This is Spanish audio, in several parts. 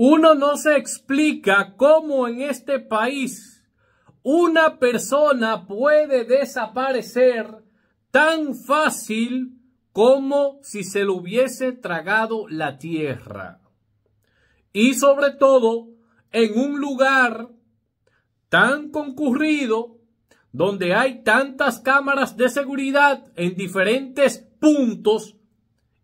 Uno no se explica cómo en este país una persona puede desaparecer tan fácil como si se lo hubiese tragado la tierra. Y sobre todo en un lugar tan concurrido, donde hay tantas cámaras de seguridad en diferentes puntos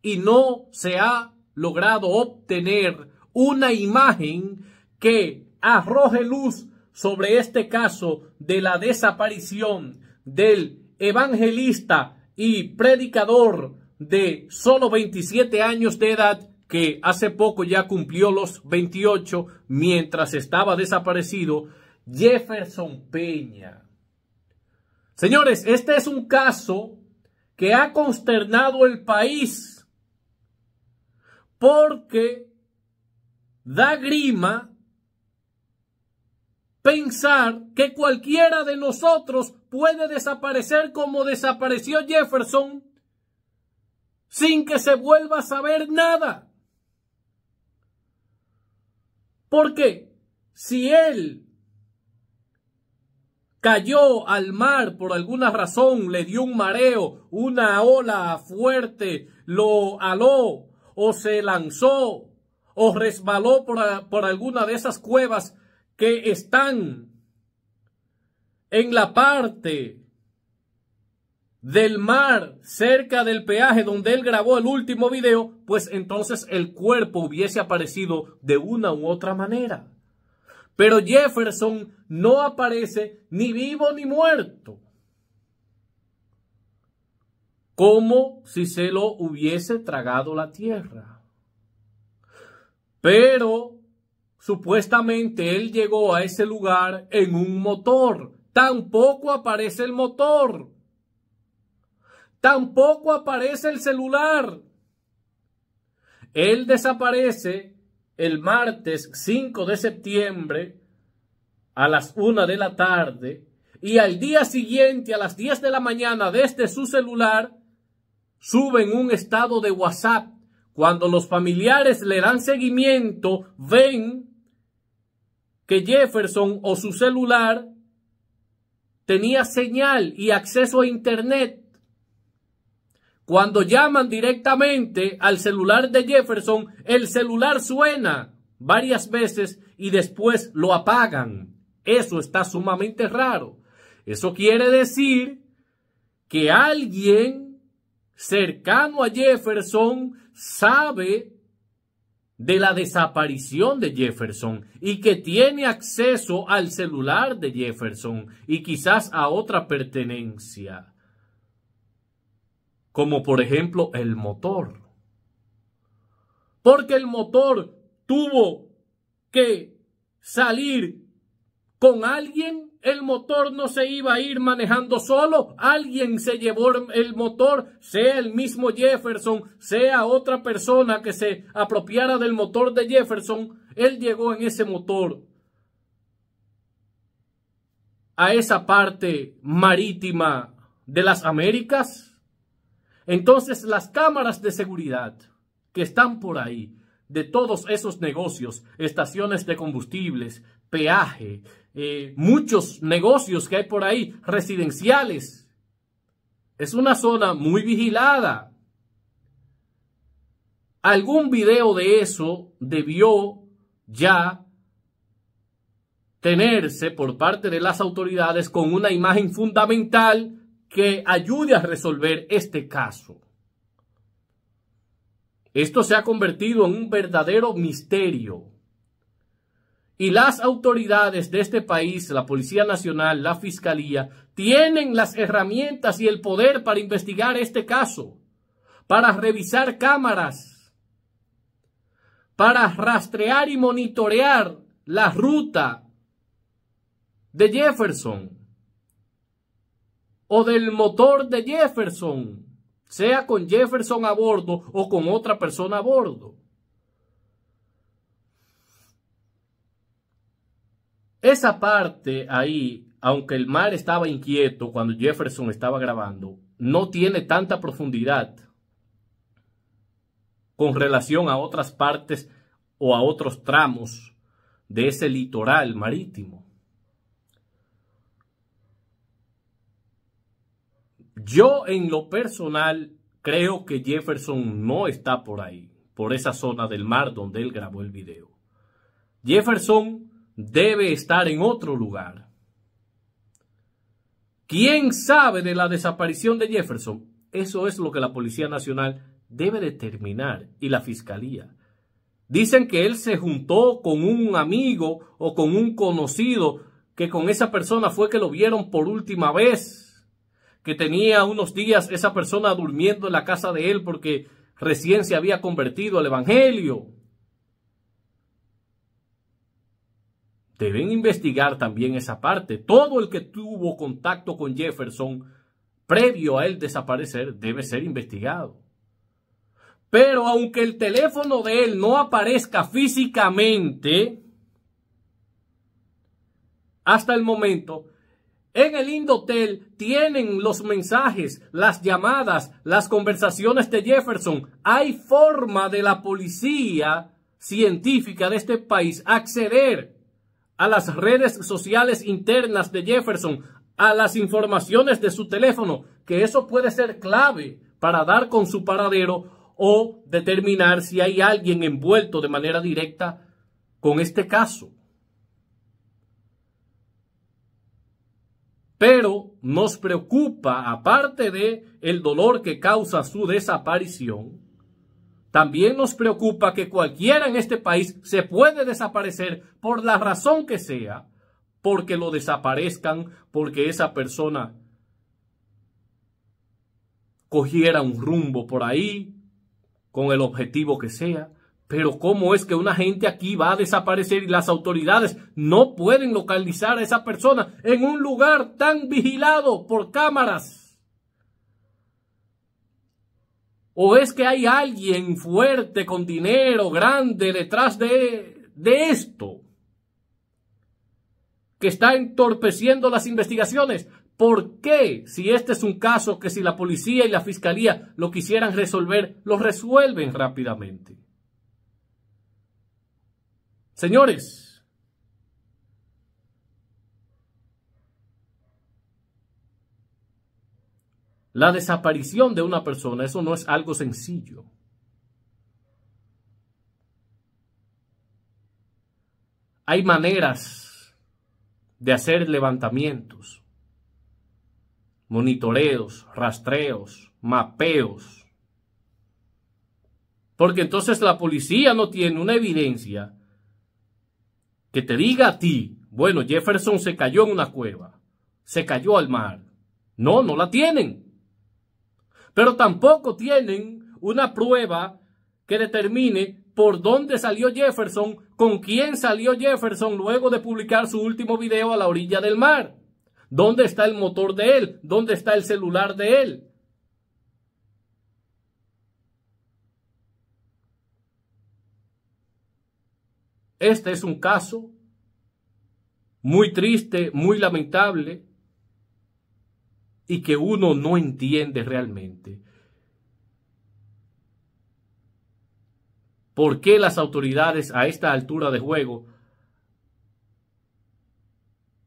y no se ha logrado obtener una imagen que arroje luz sobre este caso de la desaparición del evangelista y predicador de solo 27 años de edad que hace poco ya cumplió los 28 mientras estaba desaparecido, Jefferson Peña. Señores, este es un caso que ha consternado el país porque da grima pensar que cualquiera de nosotros puede desaparecer como desapareció Jefferson sin que se vuelva a saber nada. Porque si él cayó al mar por alguna razón, le dio un mareo, una ola fuerte, lo aló o se lanzó o resbaló por, alguna de esas cuevas que están en la parte del mar cerca del peaje donde él grabó el último video, pues entonces el cuerpo hubiese aparecido de una u otra manera. Pero Jefferson no aparece ni vivo ni muerto, como si se lo hubiese tragado la tierra. Pero supuestamente él llegó a ese lugar en un motor. Tampoco aparece el motor. Tampoco aparece el celular. Él desaparece el martes 5 de septiembre a las 1 de la tarde y al día siguiente a las 10 de la mañana desde su celular en un estado de WhatsApp cuando los familiares le dan seguimiento, ven que Jefferson o su celular tenía señal y acceso a Internet. Cuando llaman directamente al celular de Jefferson, el celular suena varias veces y después lo apagan. Eso está sumamente raro. Eso quiere decir que alguien cercano a Jefferson, sabe de la desaparición de Jefferson y que tiene acceso al celular de Jefferson y quizás a otra pertenencia, como por ejemplo el motor. Porque el motor tuvo que salir con alguien el motor no se iba a ir manejando solo. Alguien se llevó el motor, sea el mismo Jefferson, sea otra persona que se apropiara del motor de Jefferson. Él llegó en ese motor a esa parte marítima de las Américas. Entonces las cámaras de seguridad que están por ahí, de todos esos negocios, estaciones de combustibles, peaje, eh, muchos negocios que hay por ahí, residenciales. Es una zona muy vigilada. Algún video de eso debió ya tenerse por parte de las autoridades con una imagen fundamental que ayude a resolver este caso. Esto se ha convertido en un verdadero misterio. Y las autoridades de este país, la Policía Nacional, la Fiscalía, tienen las herramientas y el poder para investigar este caso, para revisar cámaras, para rastrear y monitorear la ruta de Jefferson o del motor de Jefferson, sea con Jefferson a bordo o con otra persona a bordo. Esa parte ahí, aunque el mar estaba inquieto cuando Jefferson estaba grabando, no tiene tanta profundidad con relación a otras partes o a otros tramos de ese litoral marítimo. Yo en lo personal creo que Jefferson no está por ahí, por esa zona del mar donde él grabó el video. Jefferson debe estar en otro lugar. ¿Quién sabe de la desaparición de Jefferson? Eso es lo que la Policía Nacional debe determinar y la Fiscalía. Dicen que él se juntó con un amigo o con un conocido, que con esa persona fue que lo vieron por última vez, que tenía unos días esa persona durmiendo en la casa de él porque recién se había convertido al Evangelio. Deben investigar también esa parte. Todo el que tuvo contacto con Jefferson previo a él desaparecer debe ser investigado. Pero aunque el teléfono de él no aparezca físicamente, hasta el momento, en el Indotel tienen los mensajes, las llamadas, las conversaciones de Jefferson. Hay forma de la policía científica de este país acceder a las redes sociales internas de Jefferson, a las informaciones de su teléfono, que eso puede ser clave para dar con su paradero o determinar si hay alguien envuelto de manera directa con este caso. Pero nos preocupa, aparte de el dolor que causa su desaparición, también nos preocupa que cualquiera en este país se puede desaparecer por la razón que sea, porque lo desaparezcan, porque esa persona cogiera un rumbo por ahí, con el objetivo que sea. Pero ¿cómo es que una gente aquí va a desaparecer y las autoridades no pueden localizar a esa persona en un lugar tan vigilado por cámaras? ¿O es que hay alguien fuerte, con dinero, grande, detrás de, esto? Que está entorpeciendo las investigaciones. ¿Por qué, si este es un caso que si la policía y la fiscalía lo quisieran resolver, lo resuelven rápidamente? Señores, La desaparición de una persona, eso no es algo sencillo. Hay maneras de hacer levantamientos, monitoreos, rastreos, mapeos. Porque entonces la policía no tiene una evidencia que te diga a ti, bueno, Jefferson se cayó en una cueva, se cayó al mar. No, no la tienen pero tampoco tienen una prueba que determine por dónde salió Jefferson, con quién salió Jefferson luego de publicar su último video a la orilla del mar. ¿Dónde está el motor de él? ¿Dónde está el celular de él? Este es un caso muy triste, muy lamentable, y que uno no entiende realmente. ¿Por qué las autoridades a esta altura de juego,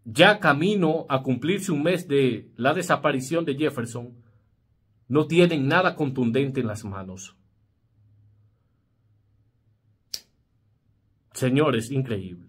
ya camino a cumplirse un mes de la desaparición de Jefferson, no tienen nada contundente en las manos? Señores, increíble.